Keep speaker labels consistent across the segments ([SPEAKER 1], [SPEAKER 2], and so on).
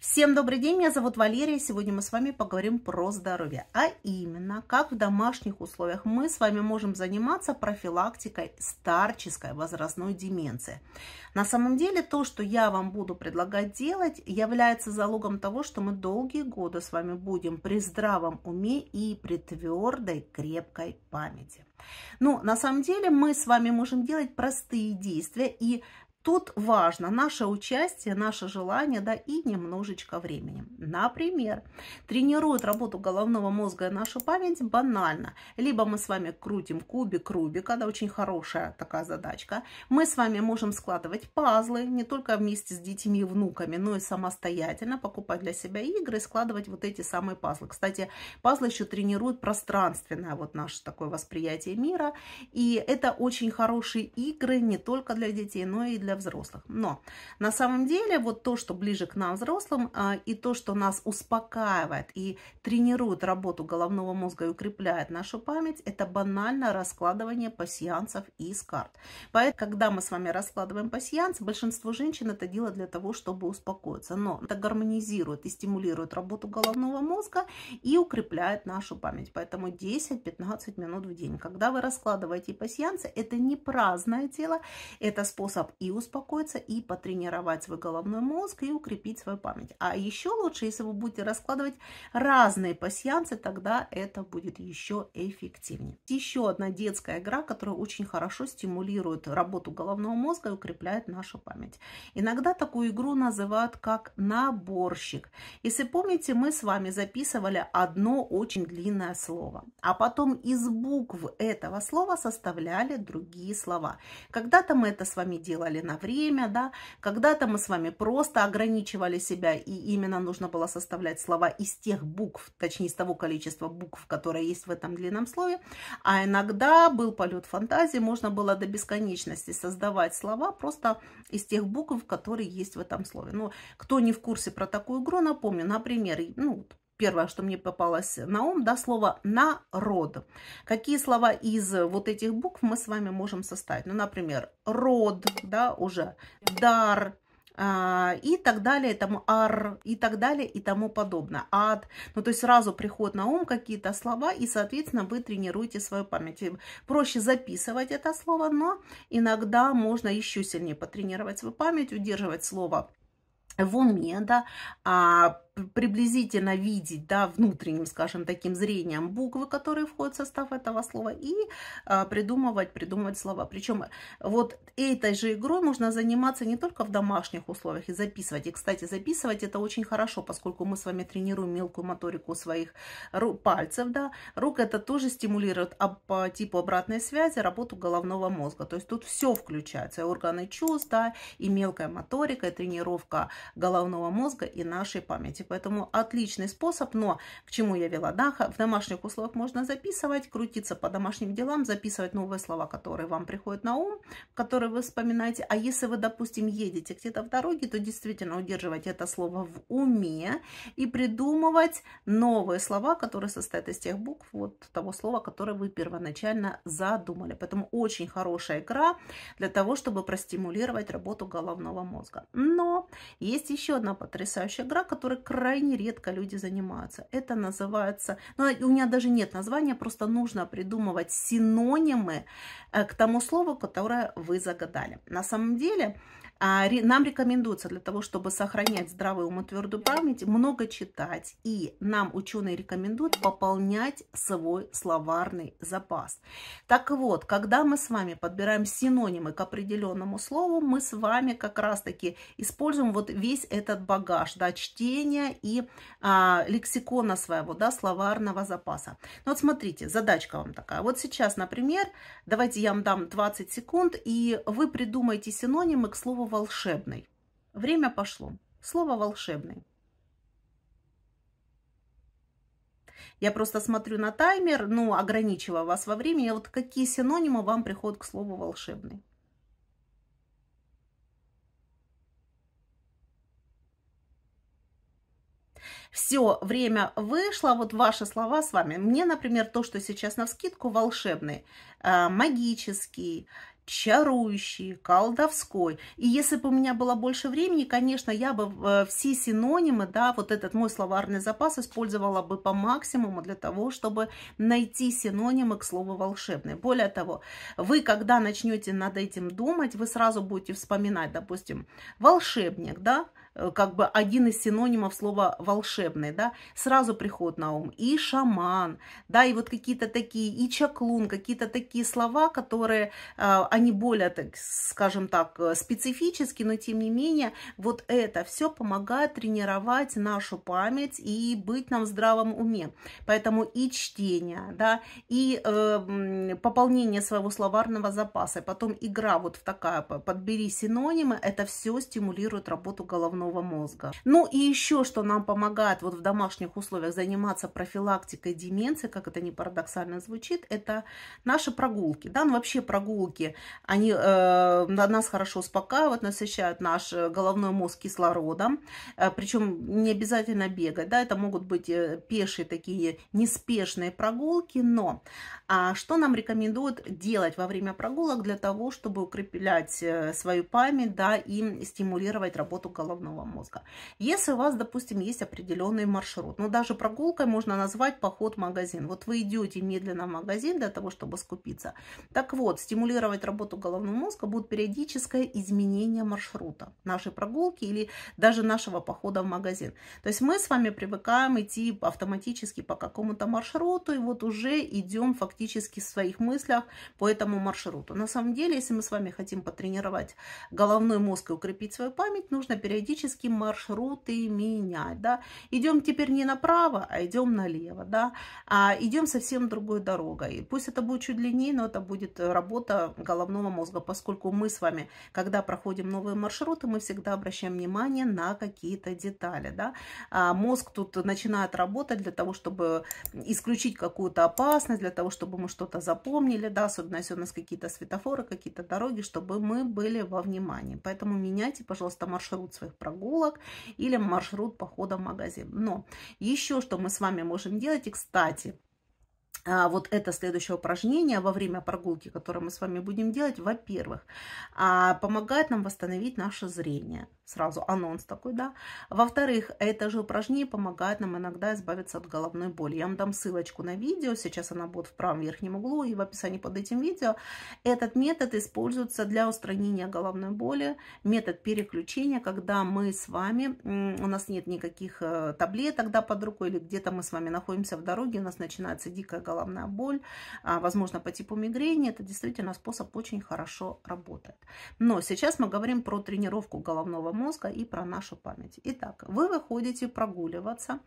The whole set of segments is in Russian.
[SPEAKER 1] Всем добрый день, меня зовут Валерия. Сегодня мы с вами поговорим про здоровье, а именно, как в домашних условиях мы с вами можем заниматься профилактикой старческой возрастной деменции. На самом деле, то, что я вам буду предлагать делать, является залогом того, что мы долгие годы с вами будем при здравом уме и при твердой, крепкой памяти. Но ну, на самом деле мы с вами можем делать простые действия, и тут важно наше участие, наше желание, да, и немножечко времени. Например, тренирует работу головного мозга и нашу память банально. Либо мы с вами крутим кубик Рубика, да, очень хорошая такая задачка. Мы с вами можем складывать пазлы не только вместе с детьми и внуками, но и самостоятельно покупать для себя игры и складывать вот эти самые пазлы. Кстати, пазлы еще тренируют пространственное вот наше такое восприятие мира. И это очень хорошие игры не только для детей, но и для взрослых. Но на самом деле вот то, что ближе к нам, взрослым, а, и то, что нас успокаивает и тренирует работу головного мозга и укрепляет нашу память, это банальное раскладывание пассианцев из карт. Поэтому, когда мы с вами раскладываем пассианс, большинство женщин это дело для того, чтобы успокоиться. Но это гармонизирует и стимулирует работу головного мозга и укрепляет нашу память. Поэтому 10-15 минут в день. Когда вы раскладываете пассиансы, это не праздное дело, это способ и успокоиться и потренировать свой головной мозг и укрепить свою память. А еще лучше, если вы будете раскладывать разные пассианцы, тогда это будет еще эффективнее. Еще одна детская игра, которая очень хорошо стимулирует работу головного мозга и укрепляет нашу память. Иногда такую игру называют как наборщик. Если помните, мы с вами записывали одно очень длинное слово, а потом из букв этого слова составляли другие слова. Когда-то мы это с вами делали на время, да. Когда-то мы с вами просто ограничивали себя, и именно нужно было составлять слова из тех букв, точнее, из того количества букв, которые есть в этом длинном слове. А иногда был полет фантазии, можно было до бесконечности создавать слова просто из тех букв, которые есть в этом слове. Но кто не в курсе про такую игру, напомню, например, ну, первое, что мне попалось на ум, да, слово «народ». Какие слова из вот этих букв мы с вами можем составить? Ну, например, «род», да, уже «дар», а, и так далее, там ар, и так далее, и тому подобное, ад. Ну, то есть сразу приходят на ум какие-то слова, и, соответственно, вы тренируете свою память. проще записывать это слово, но иногда можно еще сильнее потренировать свою память, удерживать слово в уме, да, а приблизительно видеть, да, внутренним, скажем, таким зрением буквы, которые входят в состав этого слова, и а, придумывать, придумывать слова. Причем вот этой же игрой можно заниматься не только в домашних условиях и записывать. И, кстати, записывать это очень хорошо, поскольку мы с вами тренируем мелкую моторику своих пальцев, да. Рук это тоже стимулирует а по типу обратной связи работу головного мозга. То есть тут все включается, и органы чувств, да, и мелкая моторика, и тренировка головного мозга, и нашей памяти работе. Поэтому отличный способ, но к чему я вела, да, в домашних условиях можно записывать, крутиться по домашним делам, записывать новые слова, которые вам приходят на ум, которые вы вспоминаете. А если вы, допустим, едете где-то в дороге, то действительно удерживать это слово в уме и придумывать новые слова, которые состоят из тех букв, вот того слова, которое вы первоначально задумали. Поэтому очень хорошая игра для того, чтобы простимулировать работу головного мозга. Но есть еще одна потрясающая игра, которая крайне редко люди занимаются. Это называется, ну, а у меня даже нет названия, просто нужно придумывать синонимы э, к тому слову, которое вы загадали. На самом деле а, нам рекомендуется для того, чтобы сохранять здравый ум и твердую память, много читать. И нам ученые рекомендуют пополнять свой словарный запас. Так вот, когда мы с вами подбираем синонимы к определенному слову, мы с вами как раз-таки используем вот весь этот багаж да, чтения и а, лексикона своего, да, словарного запаса. Ну вот смотрите, задачка вам такая. Вот сейчас, например, давайте я вам дам 20 секунд, и вы придумаете синонимы к слову волшебный. Время пошло. Слово волшебный. Я просто смотрю на таймер, ну, ограничивая вас во времени. Вот какие синонимы вам приходят к слову волшебный? Все, время вышло, вот ваши слова с вами. Мне, например, то, что сейчас на вскидку, волшебный, э, магический, чарующий, колдовской. И если бы у меня было больше времени, конечно, я бы э, все синонимы, да, вот этот мой словарный запас использовала бы по максимуму для того, чтобы найти синонимы к слову волшебный. Более того, вы, когда начнете над этим думать, вы сразу будете вспоминать, допустим, волшебник, да, Э, как бы один из синонимов слова волшебный, да, сразу приход на ум и шаман, да, и вот какие-то такие, и чаклун, какие-то такие слова, которые, э, они более, так, скажем так, э, специфические, но тем не менее, вот это все помогает тренировать нашу память и быть нам в здравом уме. Поэтому и чтение, да, и э, пополнение своего словарного запаса, потом игра вот в такая, подбери синонимы, это все стимулирует работу головного головного мозга. Ну и еще, что нам помогает вот в домашних условиях заниматься профилактикой деменции, как это не парадоксально звучит, это наши прогулки. Да, ну вообще прогулки, они э, нас хорошо успокаивают, насыщают наш э, головной мозг кислородом, э, причем не обязательно бегать, да, это могут быть э, пешие такие неспешные прогулки, но а что нам рекомендуют делать во время прогулок для того, чтобы укреплять э, свою память, да, и стимулировать работу головного головного мозга. Если у вас, допустим, есть определенный маршрут, ну даже прогулкой можно назвать поход в магазин. Вот вы идете медленно в магазин для того, чтобы скупиться. Так вот, стимулировать работу головного мозга будет периодическое изменение маршрута нашей прогулки или даже нашего похода в магазин. То есть мы с вами привыкаем идти автоматически по какому-то маршруту, и вот уже идем фактически в своих мыслях по этому маршруту. На самом деле, если мы с вами хотим потренировать головной мозг и укрепить свою память, нужно периодически периодически маршруты менять, да. Идем теперь не направо, а идем налево, да. А идем совсем другой дорогой. Пусть это будет чуть длиннее, но это будет работа головного мозга, поскольку мы с вами, когда проходим новые маршруты, мы всегда обращаем внимание на какие-то детали, да. А мозг тут начинает работать для того, чтобы исключить какую-то опасность, для того, чтобы мы что-то запомнили, да, особенно если у нас какие-то светофоры, какие-то дороги, чтобы мы были во внимании. Поэтому меняйте, пожалуйста, маршрут своих прогулок прогулок или маршрут похода в магазин. Но еще что мы с вами можем делать, и кстати, а, вот это следующее упражнение во время прогулки, которое мы с вами будем делать, во-первых, а, помогает нам восстановить наше зрение сразу анонс такой, да. Во-вторых, это же упражнение помогает нам иногда избавиться от головной боли. Я вам дам ссылочку на видео, сейчас она будет в правом верхнем углу и в описании под этим видео. Этот метод используется для устранения головной боли, метод переключения, когда мы с вами, у нас нет никаких э, таблеток, да, под рукой, или где-то мы с вами находимся в дороге, у нас начинается дикая головная боль, а, возможно, по типу мигрени, это действительно способ очень хорошо работает. Но сейчас мы говорим про тренировку головного мозга и про нашу память. Итак, вы выходите прогуливаться,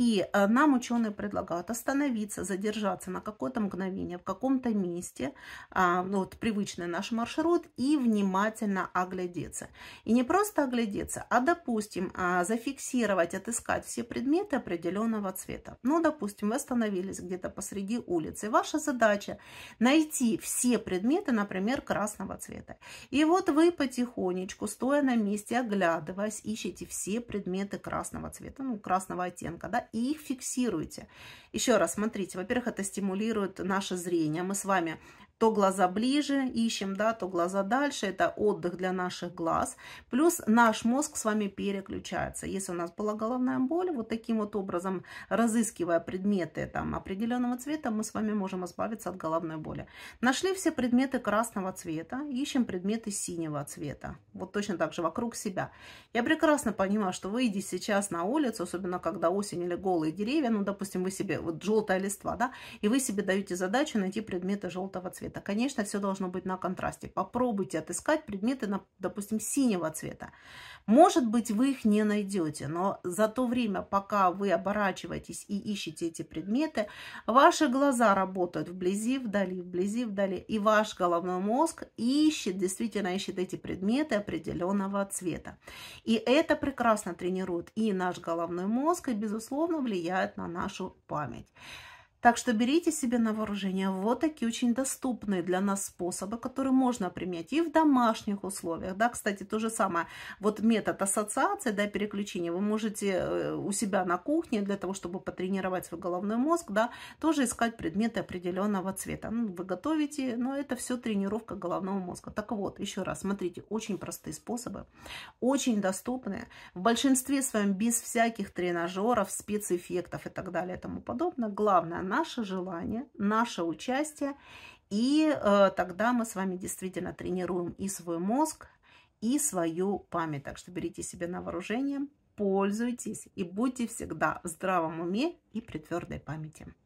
[SPEAKER 1] и э, нам ученые предлагают остановиться, задержаться на какое-то мгновение в каком-то месте, а, ну, вот привычный наш маршрут, и внимательно оглядеться. И не просто оглядеться, а, допустим, а, зафиксировать, отыскать все предметы определенного цвета. Ну, допустим, вы остановились где-то посреди улицы. Ваша задача найти все предметы, например, красного цвета. И вот вы потихонечку, стоя на месте, оглядываясь, ищите все предметы красного цвета, ну, красного оттенка, да, и их фиксируете. Еще раз, смотрите, во-первых, это стимулирует наше зрение. Мы с вами то глаза ближе ищем, да, то глаза дальше. Это отдых для наших глаз. Плюс наш мозг с вами переключается. Если у нас была головная боль, вот таким вот образом, разыскивая предметы там определенного цвета, мы с вами можем избавиться от головной боли. Нашли все предметы красного цвета, ищем предметы синего цвета. Вот точно так же вокруг себя. Я прекрасно понимаю, что выйди сейчас на улицу, особенно когда осень или голые деревья, ну, допустим, вы себе, вот желтая листва, да, и вы себе даете задачу найти предметы желтого цвета цвета. Конечно, все должно быть на контрасте. Попробуйте отыскать предметы, на, допустим, синего цвета. Может быть, вы их не найдете, но за то время, пока вы оборачиваетесь и ищете эти предметы, ваши глаза работают вблизи, вдали, вблизи, вдали, и ваш головной мозг ищет, действительно ищет эти предметы определенного цвета. И это прекрасно тренирует и наш головной мозг, и, безусловно, влияет на нашу память. Так что берите себе на вооружение вот такие очень доступные для нас способы, которые можно применять и в домашних условиях. Да, кстати, то же самое. Вот метод ассоциации, да, переключения вы можете э, у себя на кухне для того, чтобы потренировать свой головной мозг, да, тоже искать предметы определенного цвета. Ну, вы готовите, но это все тренировка головного мозга. Так вот, еще раз, смотрите, очень простые способы, очень доступные. В большинстве своем без всяких тренажеров, спецэффектов и так далее и тому подобное. Главное, наше желание, наше участие, и э, тогда мы с вами действительно тренируем и свой мозг, и свою память. Так что берите себе на вооружение, пользуйтесь и будьте всегда в здравом уме и при твердой памяти.